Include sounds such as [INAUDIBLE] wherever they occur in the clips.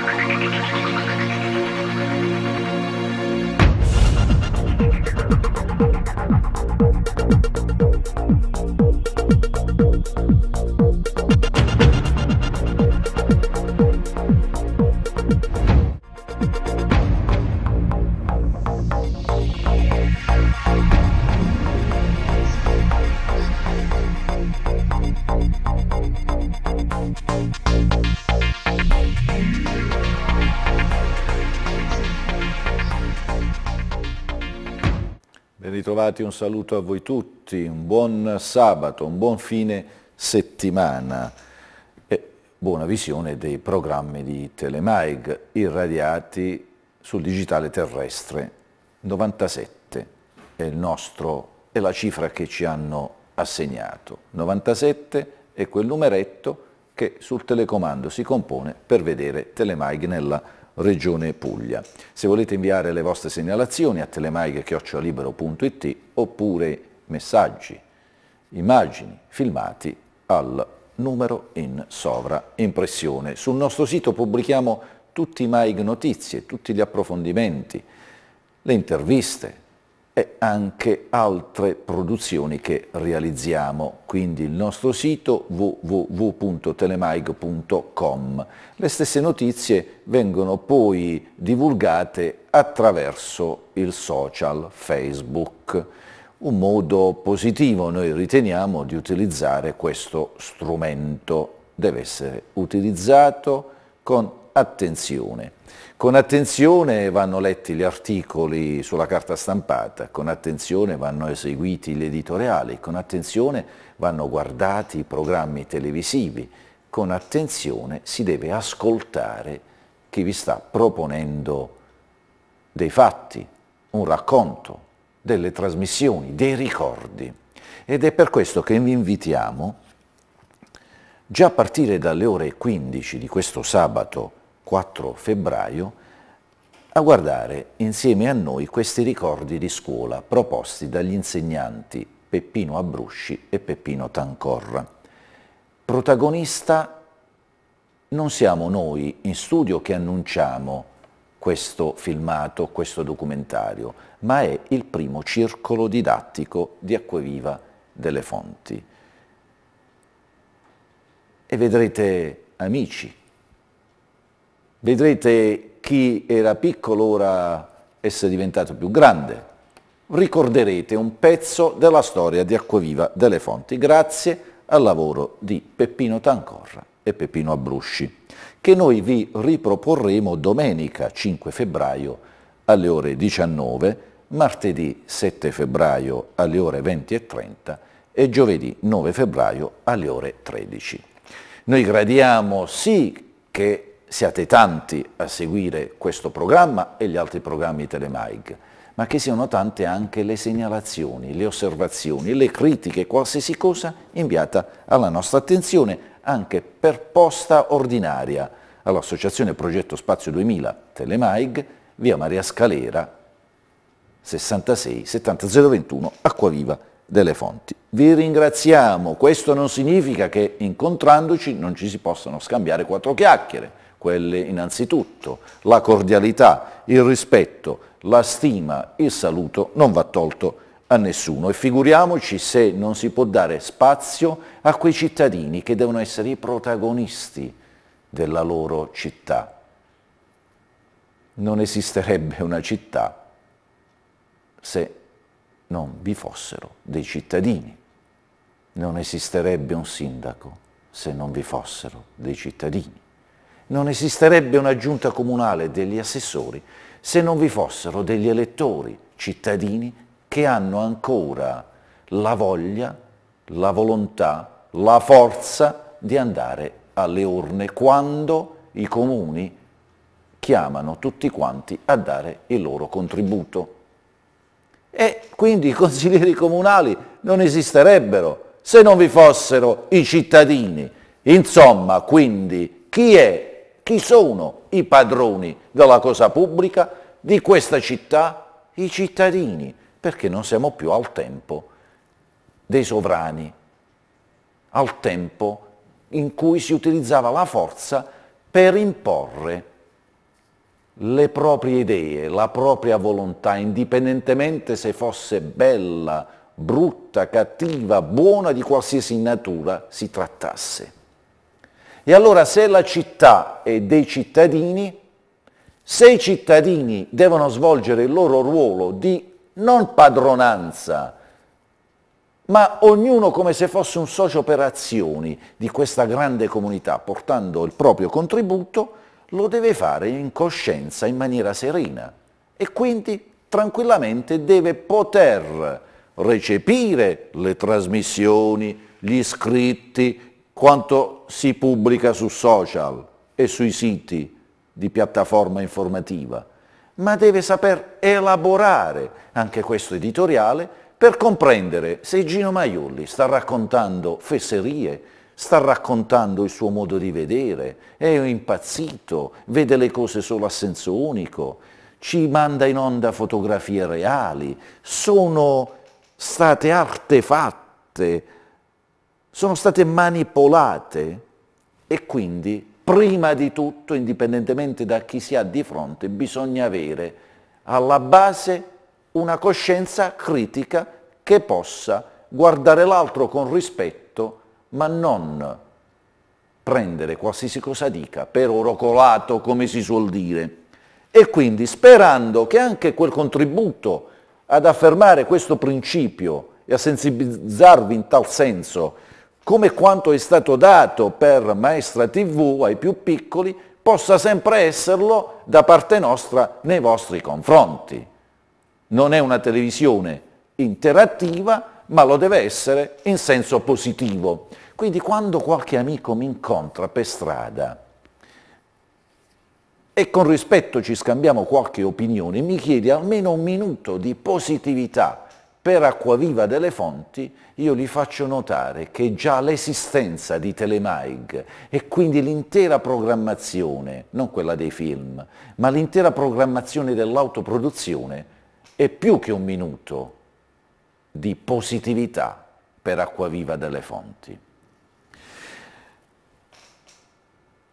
Thank you. tanti, un saluto a voi tutti, un buon sabato, un buon fine settimana e buona visione dei programmi di Telemaig irradiati sul digitale terrestre. 97 è, nostro, è la cifra che ci hanno assegnato. 97 è quel numeretto che sul telecomando si compone per vedere Telemaig nella Regione Puglia. Se volete inviare le vostre segnalazioni a telemaiche.it oppure messaggi, immagini, filmati al numero in sovraimpressione. Sul nostro sito pubblichiamo tutti i MAIG notizie, tutti gli approfondimenti, le interviste, e anche altre produzioni che realizziamo, quindi il nostro sito www.telemaigo.com. Le stesse notizie vengono poi divulgate attraverso il social Facebook, un modo positivo noi riteniamo di utilizzare questo strumento, deve essere utilizzato con attenzione. Con attenzione vanno letti gli articoli sulla carta stampata, con attenzione vanno eseguiti gli editoriali, con attenzione vanno guardati i programmi televisivi, con attenzione si deve ascoltare chi vi sta proponendo dei fatti, un racconto, delle trasmissioni, dei ricordi. Ed è per questo che vi invitiamo, già a partire dalle ore 15 di questo sabato 4 febbraio a guardare insieme a noi questi ricordi di scuola proposti dagli insegnanti Peppino Abrusci e Peppino Tancorra. Protagonista non siamo noi in studio che annunciamo questo filmato, questo documentario, ma è il primo circolo didattico di Acqueviva delle Fonti. E vedrete amici Vedrete chi era piccolo ora essere diventato più grande. Ricorderete un pezzo della storia di Acquaviva delle Fonti grazie al lavoro di Peppino Tancorra e Peppino Abrusci, che noi vi riproporremo domenica 5 febbraio alle ore 19, martedì 7 febbraio alle ore 20 e 30 e giovedì 9 febbraio alle ore 13. Noi gradiamo sì che siate tanti a seguire questo programma e gli altri programmi Telemaig, ma che siano tante anche le segnalazioni, le osservazioni, le critiche, qualsiasi cosa inviata alla nostra attenzione anche per posta ordinaria all'Associazione Progetto Spazio 2000 Telemaig, via Maria Scalera 66 70021 Acquaviva delle Fonti. Vi ringraziamo, questo non significa che incontrandoci non ci si possano scambiare quattro chiacchiere, quelle innanzitutto, la cordialità, il rispetto, la stima, il saluto non va tolto a nessuno e figuriamoci se non si può dare spazio a quei cittadini che devono essere i protagonisti della loro città. Non esisterebbe una città se non vi fossero dei cittadini. Non esisterebbe un sindaco se non vi fossero dei cittadini non esisterebbe una giunta comunale degli assessori se non vi fossero degli elettori, cittadini, che hanno ancora la voglia, la volontà, la forza di andare alle urne quando i comuni chiamano tutti quanti a dare il loro contributo. E quindi i consiglieri comunali non esisterebbero se non vi fossero i cittadini. Insomma, quindi, chi è chi sono i padroni della cosa pubblica di questa città? I cittadini, perché non siamo più al tempo dei sovrani, al tempo in cui si utilizzava la forza per imporre le proprie idee, la propria volontà, indipendentemente se fosse bella, brutta, cattiva, buona, di qualsiasi natura si trattasse. E allora se la città è dei cittadini, se i cittadini devono svolgere il loro ruolo di non padronanza, ma ognuno come se fosse un socio per azioni di questa grande comunità, portando il proprio contributo, lo deve fare in coscienza, in maniera serena e quindi tranquillamente deve poter recepire le trasmissioni, gli scritti, quanto si pubblica su social e sui siti di piattaforma informativa, ma deve saper elaborare anche questo editoriale per comprendere se Gino Maiulli sta raccontando fesserie, sta raccontando il suo modo di vedere, è impazzito, vede le cose solo a senso unico, ci manda in onda fotografie reali, sono state artefatte sono state manipolate e quindi prima di tutto, indipendentemente da chi si ha di fronte, bisogna avere alla base una coscienza critica che possa guardare l'altro con rispetto, ma non prendere qualsiasi cosa dica per oro colato, come si suol dire. E quindi sperando che anche quel contributo ad affermare questo principio e a sensibilizzarvi in tal senso come quanto è stato dato per Maestra TV ai più piccoli, possa sempre esserlo da parte nostra nei vostri confronti. Non è una televisione interattiva, ma lo deve essere in senso positivo. Quindi quando qualche amico mi incontra per strada e con rispetto ci scambiamo qualche opinione, mi chiede almeno un minuto di positività per Acquaviva delle Fonti io gli faccio notare che già l'esistenza di Telemaig e quindi l'intera programmazione, non quella dei film, ma l'intera programmazione dell'autoproduzione è più che un minuto di positività per Acquaviva delle Fonti.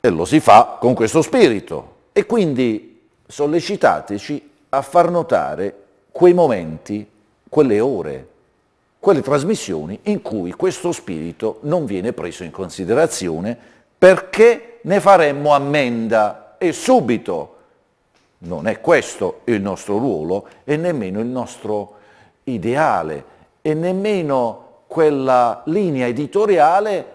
E lo si fa con questo spirito. E quindi sollecitateci a far notare quei momenti quelle ore, quelle trasmissioni in cui questo spirito non viene preso in considerazione perché ne faremmo ammenda e subito. Non è questo il nostro ruolo e nemmeno il nostro ideale e nemmeno quella linea editoriale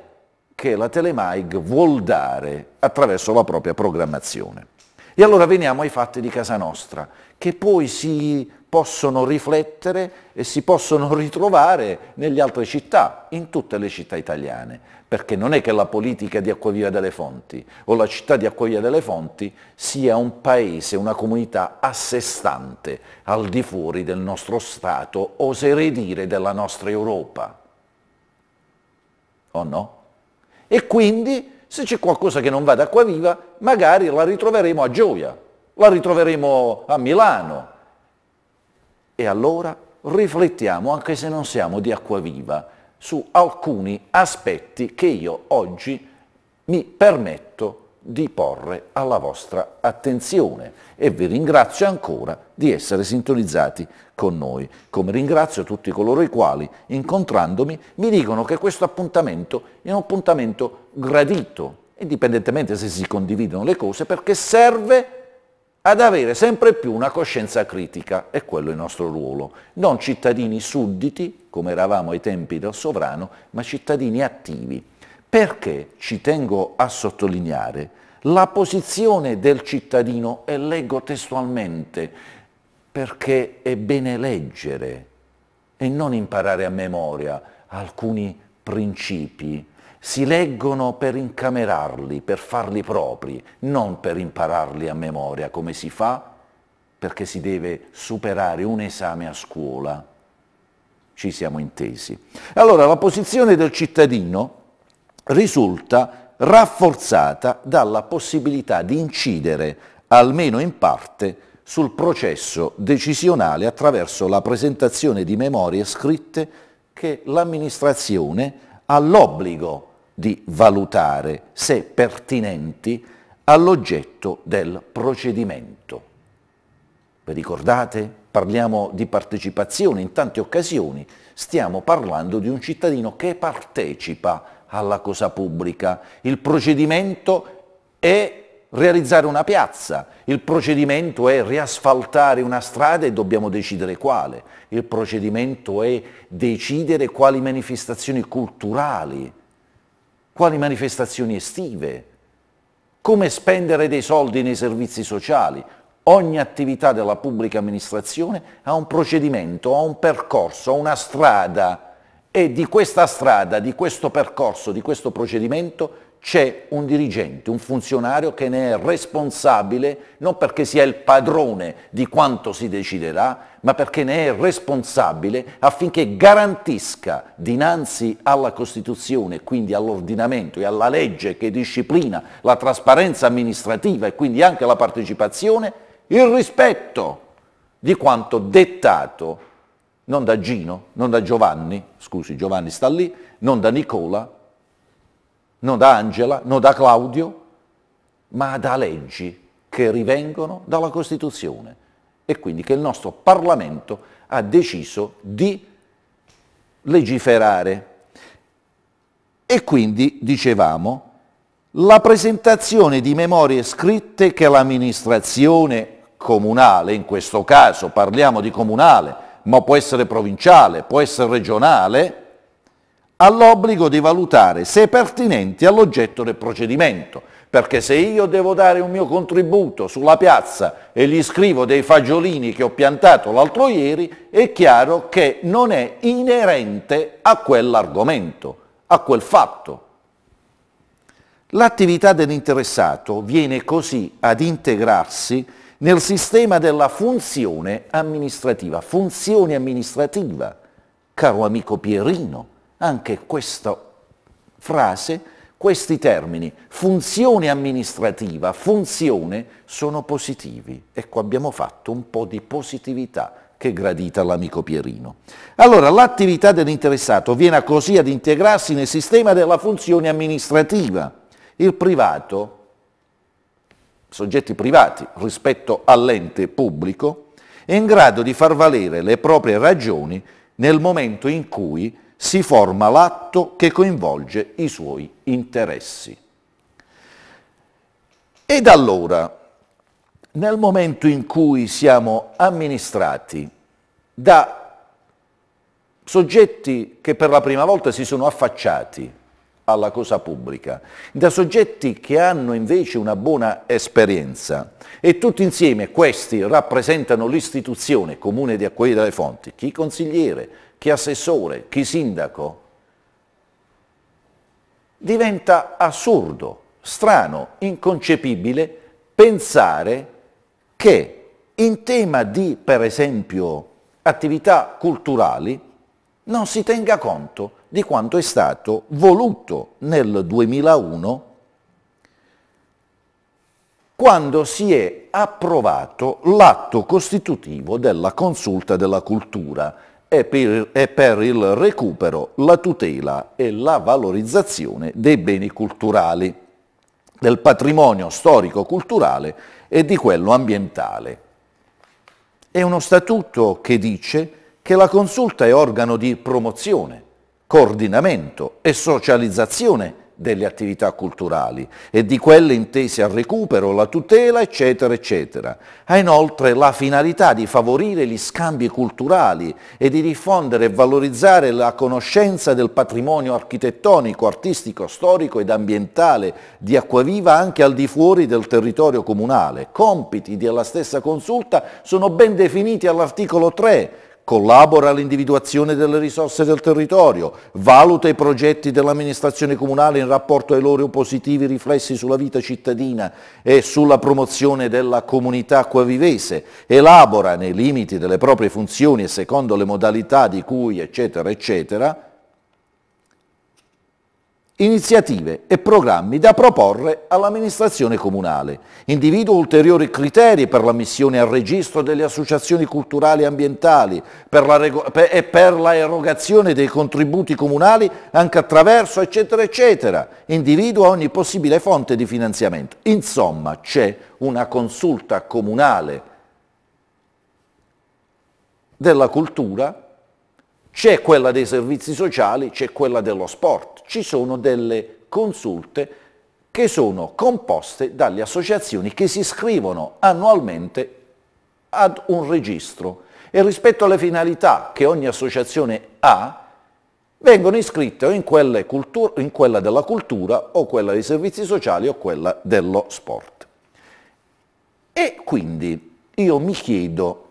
che la Telemaig vuol dare attraverso la propria programmazione. E allora veniamo ai fatti di casa nostra, che poi si possono riflettere e si possono [LAUGHS] ritrovare nelle altre città, in tutte le città italiane, perché non è che la politica di Acquaviva delle Fonti o la città di Acquaviva delle Fonti sia un paese, una comunità a sé stante, al di fuori del nostro Stato, oserei dire della nostra Europa. O no? E quindi se c'è qualcosa che non va ad Acquaviva, magari la ritroveremo a Gioia, la ritroveremo a Milano, e allora riflettiamo, anche se non siamo di acqua viva, su alcuni aspetti che io oggi mi permetto di porre alla vostra attenzione e vi ringrazio ancora di essere sintonizzati con noi, come ringrazio tutti coloro i quali, incontrandomi, mi dicono che questo appuntamento è un appuntamento gradito, indipendentemente se si condividono le cose, perché serve ad avere sempre più una coscienza critica, e quello è il nostro ruolo, non cittadini sudditi, come eravamo ai tempi del sovrano, ma cittadini attivi. Perché, ci tengo a sottolineare, la posizione del cittadino, e leggo testualmente, perché è bene leggere e non imparare a memoria alcuni principi si leggono per incamerarli, per farli propri, non per impararli a memoria, come si fa perché si deve superare un esame a scuola. Ci siamo intesi. Allora, la posizione del cittadino risulta rafforzata dalla possibilità di incidere, almeno in parte, sul processo decisionale attraverso la presentazione di memorie scritte che l'amministrazione ha l'obbligo di valutare se pertinenti all'oggetto del procedimento. Vi ricordate? Parliamo di partecipazione, in tante occasioni stiamo parlando di un cittadino che partecipa alla cosa pubblica. Il procedimento è realizzare una piazza, il procedimento è riasfaltare una strada e dobbiamo decidere quale, il procedimento è decidere quali manifestazioni culturali quali manifestazioni estive, come spendere dei soldi nei servizi sociali. Ogni attività della pubblica amministrazione ha un procedimento, ha un percorso, ha una strada e di questa strada, di questo percorso, di questo procedimento c'è un dirigente, un funzionario che ne è responsabile non perché sia il padrone di quanto si deciderà, ma perché ne è responsabile affinché garantisca dinanzi alla Costituzione, quindi all'ordinamento e alla legge che disciplina la trasparenza amministrativa e quindi anche la partecipazione, il rispetto di quanto dettato non da Gino, non da Giovanni, scusi Giovanni sta lì, non da Nicola, non da Angela, non da Claudio, ma da leggi che rivengono dalla Costituzione e quindi che il nostro Parlamento ha deciso di legiferare. E quindi, dicevamo, la presentazione di memorie scritte che l'amministrazione comunale, in questo caso parliamo di comunale, ma può essere provinciale, può essere regionale, ha l'obbligo di valutare se pertinenti all'oggetto del procedimento, perché se io devo dare un mio contributo sulla piazza e gli scrivo dei fagiolini che ho piantato l'altro ieri, è chiaro che non è inerente a quell'argomento, a quel fatto. L'attività dell'interessato viene così ad integrarsi nel sistema della funzione amministrativa. Funzione amministrativa, caro amico Pierino anche questa frase, questi termini, funzione amministrativa, funzione, sono positivi. Ecco, abbiamo fatto un po' di positività che è gradita all'amico Pierino. Allora, l'attività dell'interessato viene così ad integrarsi nel sistema della funzione amministrativa. Il privato, soggetti privati rispetto all'ente pubblico, è in grado di far valere le proprie ragioni nel momento in cui si forma l'atto che coinvolge i suoi interessi. Ed allora, nel momento in cui siamo amministrati da soggetti che per la prima volta si sono affacciati alla cosa pubblica, da soggetti che hanno invece una buona esperienza e tutti insieme questi rappresentano l'istituzione comune di accogliere delle fonti, chi consigliere, chi assessore, chi sindaco, diventa assurdo, strano, inconcepibile pensare che in tema di, per esempio, attività culturali, non si tenga conto di quanto è stato voluto nel 2001 quando si è approvato l'atto costitutivo della consulta della cultura e per, e per il recupero, la tutela e la valorizzazione dei beni culturali, del patrimonio storico-culturale e di quello ambientale. È uno statuto che dice che la consulta è organo di promozione, coordinamento e socializzazione delle attività culturali e di quelle intese al recupero, la tutela, eccetera, eccetera. Ha inoltre la finalità di favorire gli scambi culturali e di diffondere e valorizzare la conoscenza del patrimonio architettonico, artistico, storico ed ambientale di Acquaviva anche al di fuori del territorio comunale. Compiti della stessa consulta sono ben definiti all'articolo 3, collabora all'individuazione delle risorse del territorio, valuta i progetti dell'amministrazione comunale in rapporto ai loro positivi riflessi sulla vita cittadina e sulla promozione della comunità acquavivese, elabora nei limiti delle proprie funzioni e secondo le modalità di cui eccetera eccetera iniziative e programmi da proporre all'amministrazione comunale. Individuo ulteriori criteri per l'ammissione al registro delle associazioni culturali e ambientali per la, per, e per la erogazione dei contributi comunali anche attraverso eccetera eccetera. Individuo ogni possibile fonte di finanziamento. Insomma c'è una consulta comunale della cultura, c'è quella dei servizi sociali, c'è quella dello sport ci sono delle consulte che sono composte dalle associazioni che si iscrivono annualmente ad un registro e rispetto alle finalità che ogni associazione ha vengono iscritte o in, in, quella della cultura o quella dei servizi sociali o quella dello sport. E quindi io mi chiedo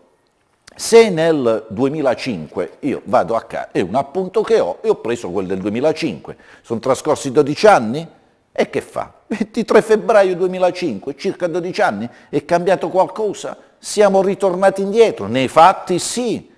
se nel 2005 io vado a casa, è un appunto che ho e ho preso quello del 2005, sono trascorsi 12 anni e che fa? 23 febbraio 2005, circa 12 anni, è cambiato qualcosa? Siamo ritornati indietro? Nei fatti sì,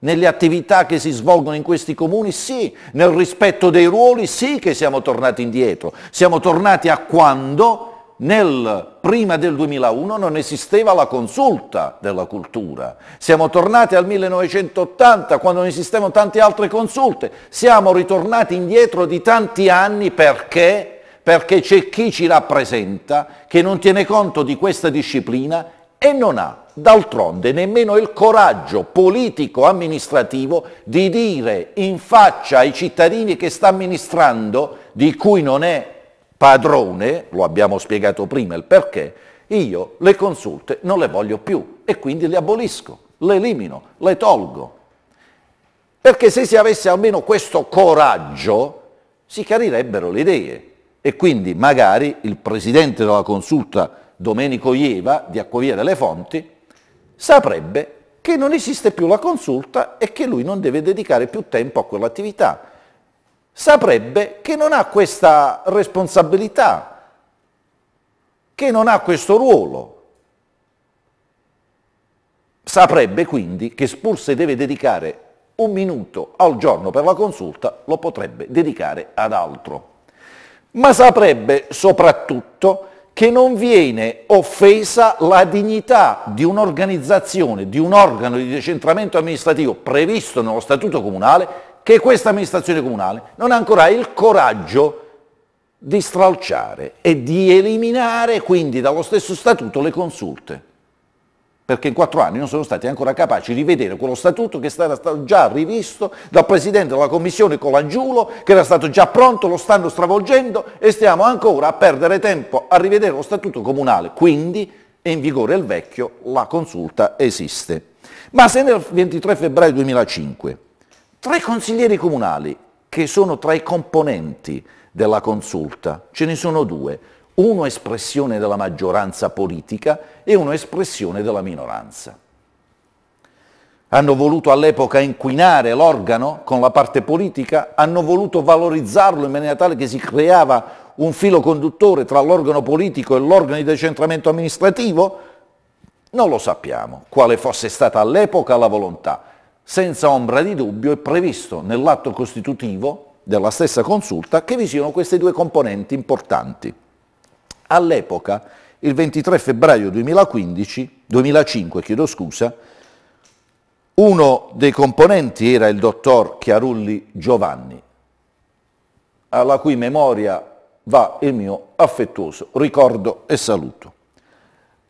nelle attività che si svolgono in questi comuni sì, nel rispetto dei ruoli sì che siamo tornati indietro, siamo tornati a quando nel, prima del 2001 non esisteva la consulta della cultura, siamo tornati al 1980 quando non esistevano tante altre consulte, siamo ritornati indietro di tanti anni perché? Perché c'è chi ci rappresenta che non tiene conto di questa disciplina e non ha d'altronde nemmeno il coraggio politico-amministrativo di dire in faccia ai cittadini che sta amministrando, di cui non è padrone, lo abbiamo spiegato prima il perché, io le consulte non le voglio più e quindi le abolisco, le elimino, le tolgo. Perché se si avesse almeno questo coraggio si chiarirebbero le idee e quindi magari il presidente della consulta Domenico Ieva di Acquavia delle Fonti saprebbe che non esiste più la consulta e che lui non deve dedicare più tempo a quell'attività saprebbe che non ha questa responsabilità, che non ha questo ruolo. Saprebbe quindi che pur se deve dedicare un minuto al giorno per la consulta, lo potrebbe dedicare ad altro. Ma saprebbe soprattutto che non viene offesa la dignità di un'organizzazione, di un organo di decentramento amministrativo previsto nello Statuto Comunale che questa amministrazione comunale non ha ancora il coraggio di stralciare e di eliminare quindi dallo stesso statuto le consulte, perché in quattro anni non sono stati ancora capaci di vedere quello statuto che era stato già rivisto dal Presidente della Commissione Colangiulo, che era stato già pronto, lo stanno stravolgendo e stiamo ancora a perdere tempo a rivedere lo statuto comunale, quindi è in vigore il vecchio, la consulta esiste. Ma se nel 23 febbraio 2005 Tre consiglieri comunali che sono tra i componenti della consulta, ce ne sono due, uno espressione della maggioranza politica e uno espressione della minoranza. Hanno voluto all'epoca inquinare l'organo con la parte politica, hanno voluto valorizzarlo in maniera tale che si creava un filo conduttore tra l'organo politico e l'organo di decentramento amministrativo? Non lo sappiamo quale fosse stata all'epoca la volontà, senza ombra di dubbio è previsto nell'atto costitutivo della stessa consulta che vi siano queste due componenti importanti. All'epoca, il 23 febbraio 2015, 2005, chiedo scusa, uno dei componenti era il dottor Chiarulli Giovanni, alla cui memoria va il mio affettuoso ricordo e saluto.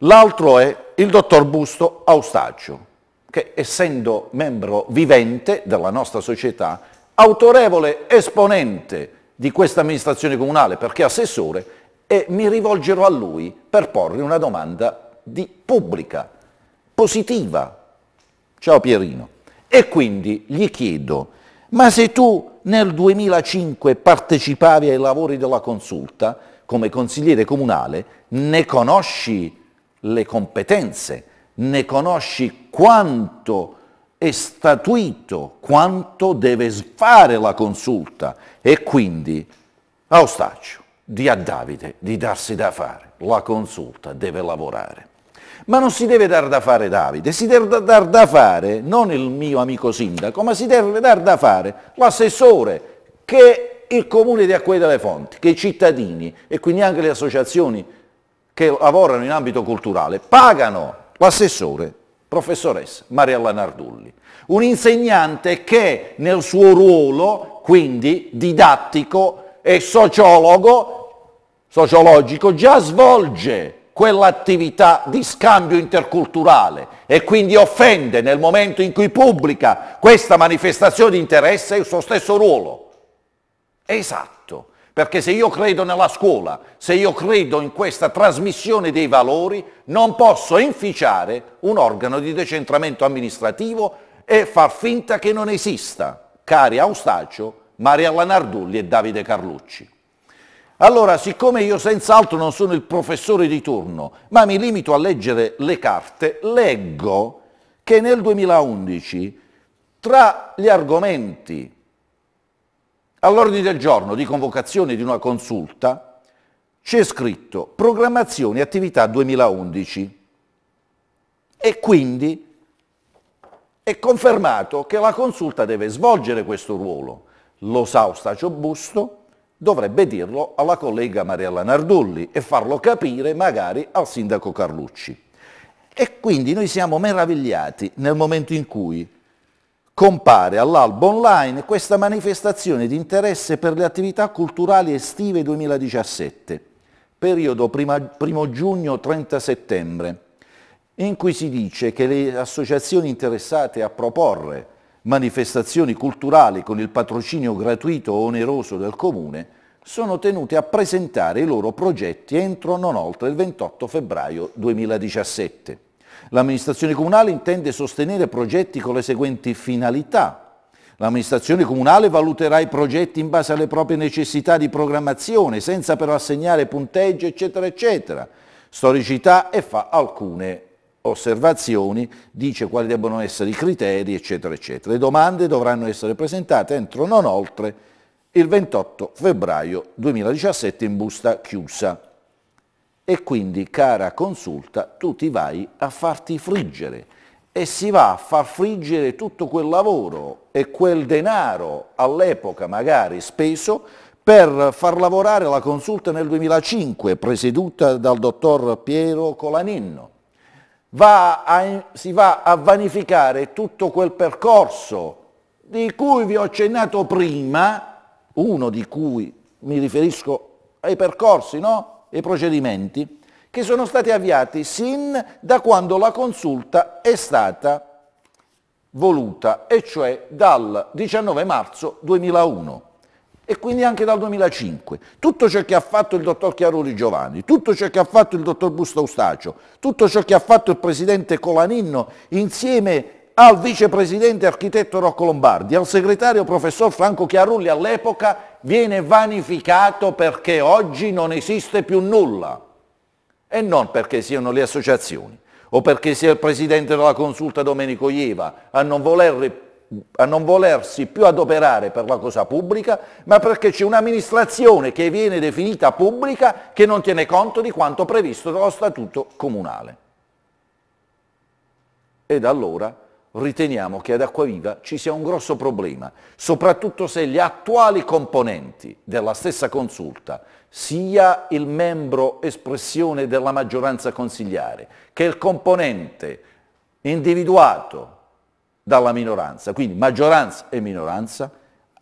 L'altro è il dottor Busto Austaccio, che essendo membro vivente della nostra società, autorevole esponente di questa amministrazione comunale, perché assessore, e mi rivolgerò a lui per porre una domanda di pubblica, positiva. Ciao Pierino. E quindi gli chiedo, ma se tu nel 2005 partecipavi ai lavori della consulta come consigliere comunale, ne conosci le competenze, ne conosci quanto è statuito, quanto deve fare la consulta e quindi a Ostaccio di a Davide di darsi da fare, la consulta deve lavorare. Ma non si deve dar da fare Davide, si deve dar da fare non il mio amico sindaco, ma si deve dar da fare l'assessore che il comune di Acque delle Fonti, che i cittadini e quindi anche le associazioni che lavorano in ambito culturale pagano l'assessore professoressa Mariella Nardulli, un insegnante che nel suo ruolo, quindi didattico e sociologo, sociologico, già svolge quell'attività di scambio interculturale e quindi offende nel momento in cui pubblica questa manifestazione di interesse il suo stesso ruolo. Esatto. Perché se io credo nella scuola, se io credo in questa trasmissione dei valori, non posso inficiare un organo di decentramento amministrativo e far finta che non esista, cari Austacio, Mariella Nardulli e Davide Carlucci. Allora, siccome io senz'altro non sono il professore di turno, ma mi limito a leggere le carte, leggo che nel 2011 tra gli argomenti All'ordine del giorno di convocazione di una consulta c'è scritto programmazione attività 2011 e quindi è confermato che la consulta deve svolgere questo ruolo. Lo sa Ostacio Busto, dovrebbe dirlo alla collega Mariella Nardulli e farlo capire magari al sindaco Carlucci. E quindi noi siamo meravigliati nel momento in cui compare all'albo online questa manifestazione di interesse per le attività culturali estive 2017, periodo prima, 1 giugno-30 settembre, in cui si dice che le associazioni interessate a proporre manifestazioni culturali con il patrocinio gratuito o oneroso del Comune sono tenute a presentare i loro progetti entro non oltre il 28 febbraio 2017. L'amministrazione comunale intende sostenere progetti con le seguenti finalità. L'amministrazione comunale valuterà i progetti in base alle proprie necessità di programmazione, senza però assegnare punteggi, eccetera, eccetera. Storicità e fa alcune osservazioni, dice quali debbono essere i criteri, eccetera, eccetera. Le domande dovranno essere presentate entro non oltre il 28 febbraio 2017 in busta chiusa. E quindi, cara consulta, tu ti vai a farti friggere e si va a far friggere tutto quel lavoro e quel denaro all'epoca magari speso per far lavorare la consulta nel 2005 presieduta dal dottor Piero Colaninno. Va a, si va a vanificare tutto quel percorso di cui vi ho accennato prima, uno di cui mi riferisco ai percorsi, no? e procedimenti che sono stati avviati sin da quando la consulta è stata voluta, e cioè dal 19 marzo 2001 e quindi anche dal 2005. Tutto ciò che ha fatto il dottor Chiaruri Giovanni, tutto ciò che ha fatto il dottor Busto Eustacio, tutto ciò che ha fatto il presidente Colaninno insieme al vicepresidente architetto Rocco Lombardi, al segretario professor Franco Chiarulli all'epoca viene vanificato perché oggi non esiste più nulla e non perché siano le associazioni o perché sia il presidente della consulta Domenico Ieva a non, voler, a non volersi più adoperare per la cosa pubblica, ma perché c'è un'amministrazione che viene definita pubblica che non tiene conto di quanto previsto dallo statuto comunale. Ed allora riteniamo che ad Acquaviva ci sia un grosso problema, soprattutto se gli attuali componenti della stessa consulta, sia il membro espressione della maggioranza consigliare, che il componente individuato dalla minoranza, quindi maggioranza e minoranza,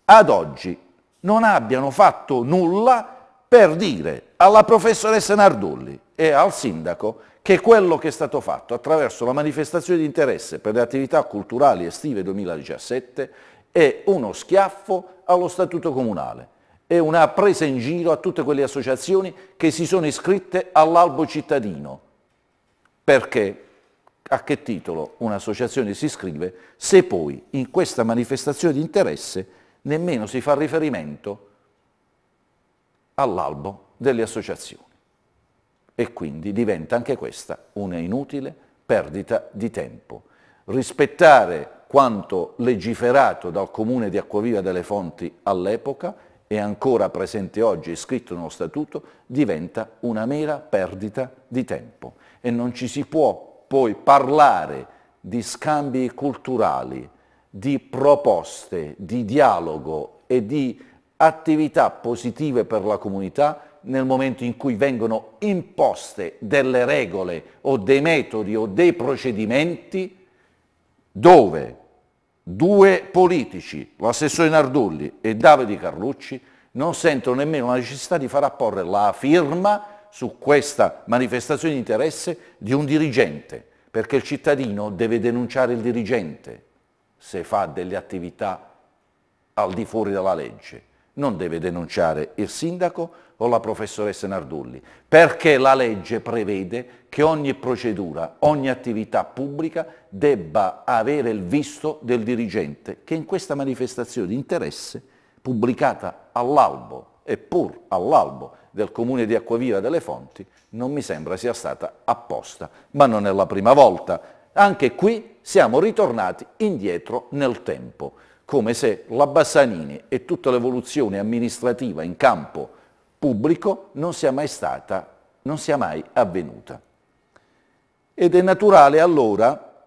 ad oggi non abbiano fatto nulla per dire alla professoressa Nardulli e al sindaco che quello che è stato fatto attraverso la manifestazione di interesse per le attività culturali estive 2017 è uno schiaffo allo statuto comunale, è una presa in giro a tutte quelle associazioni che si sono iscritte all'albo cittadino. Perché? A che titolo un'associazione si iscrive se poi in questa manifestazione di interesse nemmeno si fa riferimento all'albo delle associazioni? e quindi diventa anche questa una inutile perdita di tempo. Rispettare quanto legiferato dal comune di Acquaviva delle Fonti all'epoca e ancora presente oggi scritto nello statuto diventa una mera perdita di tempo e non ci si può poi parlare di scambi culturali, di proposte, di dialogo e di attività positive per la comunità nel momento in cui vengono imposte delle regole o dei metodi o dei procedimenti dove due politici, l'assessore Nardulli e Davide Carlucci, non sentono nemmeno la necessità di far apporre la firma su questa manifestazione di interesse di un dirigente, perché il cittadino deve denunciare il dirigente se fa delle attività al di fuori della legge non deve denunciare il sindaco o la professoressa Nardulli, perché la legge prevede che ogni procedura, ogni attività pubblica debba avere il visto del dirigente che in questa manifestazione di interesse, pubblicata all'albo e pur all'albo del comune di Acquaviva delle Fonti, non mi sembra sia stata apposta, ma non è la prima volta. Anche qui siamo ritornati indietro nel tempo come se la Bassanini e tutta l'evoluzione amministrativa in campo pubblico non sia mai stata, non sia mai avvenuta. Ed è naturale allora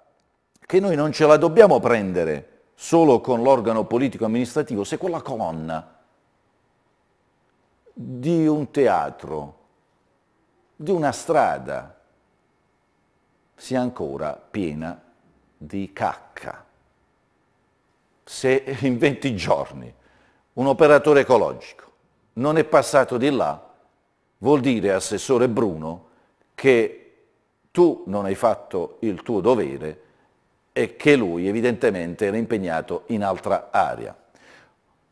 che noi non ce la dobbiamo prendere solo con l'organo politico amministrativo, se quella colonna di un teatro, di una strada, sia ancora piena di cacca se in 20 giorni un operatore ecologico non è passato di là, vuol dire, Assessore Bruno, che tu non hai fatto il tuo dovere e che lui evidentemente era impegnato in altra area.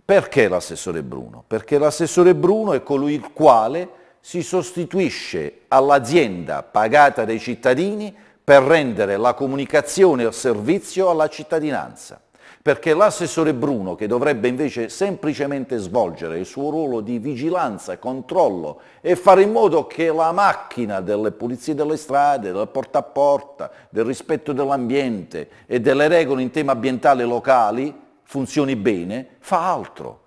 Perché l'assessore Bruno? Perché l'assessore Bruno è colui il quale si sostituisce all'azienda pagata dai cittadini per rendere la comunicazione al servizio alla cittadinanza perché l'assessore Bruno, che dovrebbe invece semplicemente svolgere il suo ruolo di vigilanza, controllo e fare in modo che la macchina delle pulizie delle strade, del porta a porta, del rispetto dell'ambiente e delle regole in tema ambientale locali funzioni bene, fa altro,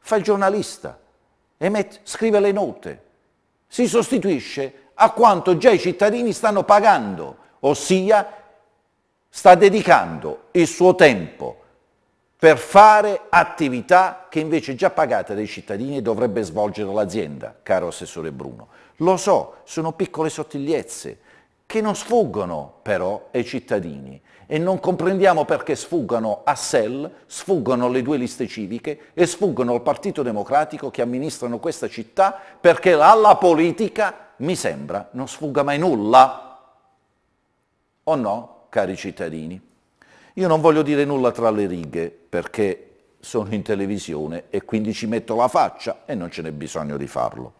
fa il giornalista, emette, scrive le note, si sostituisce a quanto già i cittadini stanno pagando, ossia sta dedicando il suo tempo per fare attività che invece già pagate dai cittadini e dovrebbe svolgere l'azienda, caro Assessore Bruno. Lo so, sono piccole sottigliezze che non sfuggono però ai cittadini e non comprendiamo perché sfuggano a SEL, sfuggano le due liste civiche e sfuggono al Partito Democratico che amministrano questa città perché alla politica, mi sembra, non sfugga mai nulla. O no, cari cittadini? Io non voglio dire nulla tra le righe perché sono in televisione e quindi ci metto la faccia e non ce n'è bisogno di farlo.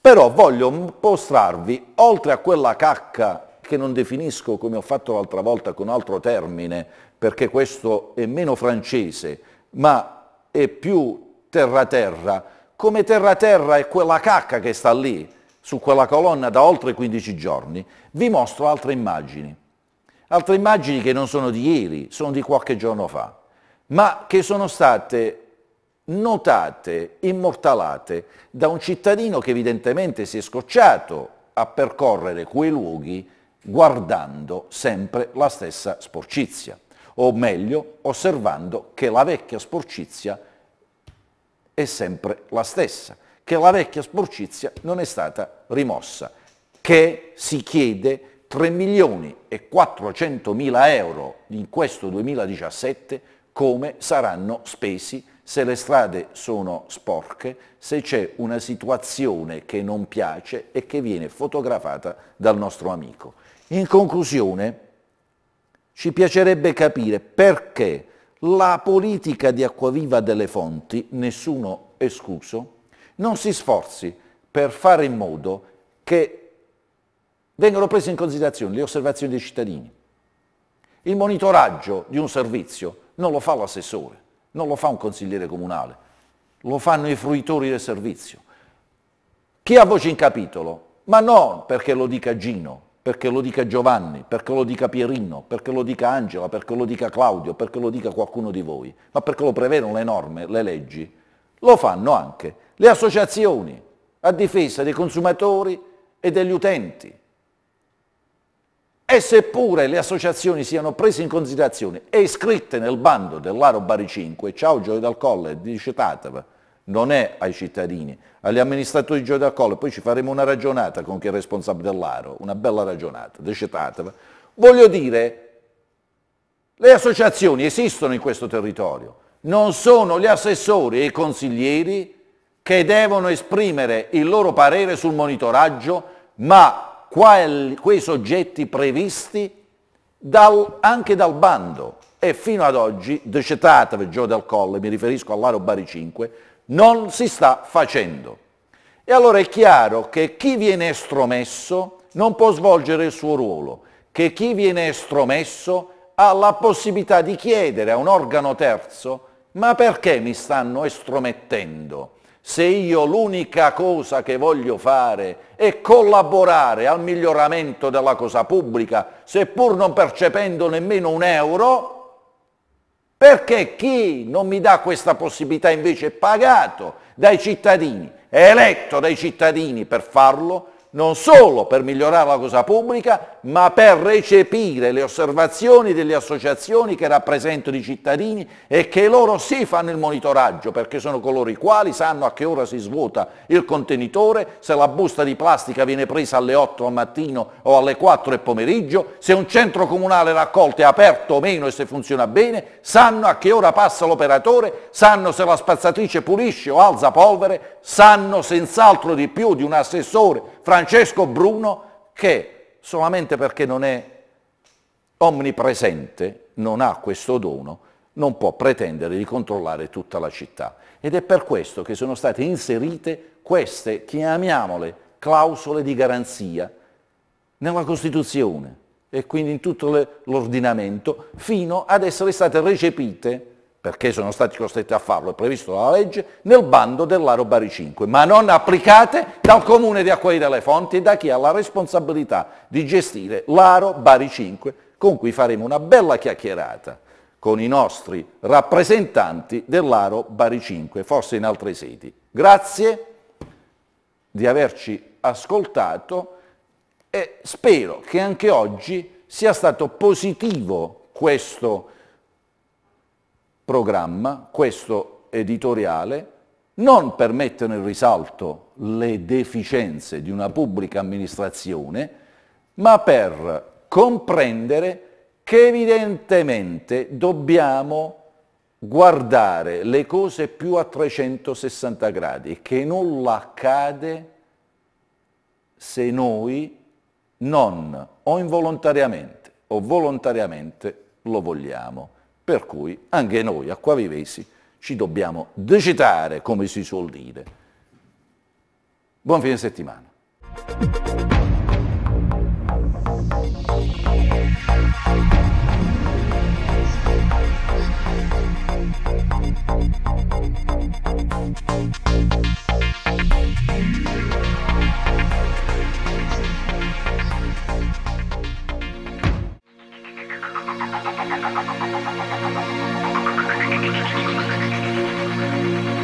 Però voglio mostrarvi, oltre a quella cacca che non definisco come ho fatto l'altra volta con altro termine, perché questo è meno francese, ma è più terra-terra, come terra-terra è quella cacca che sta lì, su quella colonna da oltre 15 giorni, vi mostro altre immagini altre immagini che non sono di ieri, sono di qualche giorno fa, ma che sono state notate, immortalate da un cittadino che evidentemente si è scocciato a percorrere quei luoghi guardando sempre la stessa sporcizia, o meglio osservando che la vecchia sporcizia è sempre la stessa, che la vecchia sporcizia non è stata rimossa, che si chiede 3 milioni e 400 mila euro in questo 2017 come saranno spesi se le strade sono sporche, se c'è una situazione che non piace e che viene fotografata dal nostro amico. In conclusione, ci piacerebbe capire perché la politica di acquaviva delle fonti, nessuno escluso, non si sforzi per fare in modo che vengono prese in considerazione le osservazioni dei cittadini. Il monitoraggio di un servizio non lo fa l'assessore, non lo fa un consigliere comunale, lo fanno i fruitori del servizio. Chi ha voce in capitolo? Ma non perché lo dica Gino, perché lo dica Giovanni, perché lo dica Pierino, perché lo dica Angela, perché lo dica Claudio, perché lo dica qualcuno di voi, ma perché lo prevedono le norme, le leggi, lo fanno anche le associazioni a difesa dei consumatori e degli utenti, e seppure le associazioni siano prese in considerazione e iscritte nel bando dell'Aro Bari 5, ciao Gioia dal Colle, dice non è ai cittadini, agli amministratori di Gioia dal Colle, poi ci faremo una ragionata con chi è responsabile dell'Aro, una bella ragionata, dice Voglio dire, le associazioni esistono in questo territorio, non sono gli assessori e i consiglieri che devono esprimere il loro parere sul monitoraggio, ma quali, quei soggetti previsti dal, anche dal bando e fino ad oggi, decetata per Gio del Colle, mi riferisco all'Aro Bari 5, non si sta facendo. E allora è chiaro che chi viene estromesso non può svolgere il suo ruolo, che chi viene estromesso ha la possibilità di chiedere a un organo terzo ma perché mi stanno estromettendo? se io l'unica cosa che voglio fare è collaborare al miglioramento della cosa pubblica, seppur non percependo nemmeno un euro, perché chi non mi dà questa possibilità invece è pagato dai cittadini, è eletto dai cittadini per farlo, non solo per migliorare la cosa pubblica, ma per recepire le osservazioni delle associazioni che rappresentano i cittadini e che loro sì fanno il monitoraggio, perché sono coloro i quali sanno a che ora si svuota il contenitore, se la busta di plastica viene presa alle 8 al mattino o alle 4 del pomeriggio, se un centro comunale raccolto è aperto o meno e se funziona bene, sanno a che ora passa l'operatore, sanno se la spazzatrice pulisce o alza polvere, sanno senz'altro di più di un assessore, fra Francesco Bruno che solamente perché non è omnipresente, non ha questo dono, non può pretendere di controllare tutta la città. Ed è per questo che sono state inserite queste, chiamiamole, clausole di garanzia nella Costituzione e quindi in tutto l'ordinamento, fino ad essere state recepite perché sono stati costretti a farlo, è previsto dalla legge, nel bando dell'Aro Bari 5, ma non applicate dal Comune di Acquari delle Fonti e da chi ha la responsabilità di gestire l'Aro Bari 5, con cui faremo una bella chiacchierata con i nostri rappresentanti dell'Aro Bari 5, forse in altre sedi. Grazie di averci ascoltato e spero che anche oggi sia stato positivo questo programma questo editoriale non per mettere in risalto le deficienze di una pubblica amministrazione, ma per comprendere che evidentemente dobbiamo guardare le cose più a 360 gradi, che nulla accade se noi non o involontariamente o volontariamente lo vogliamo. Per cui anche noi acquavivesi ci dobbiamo decitare, come si suol dire. Buon fine settimana. Thank you. Thank you.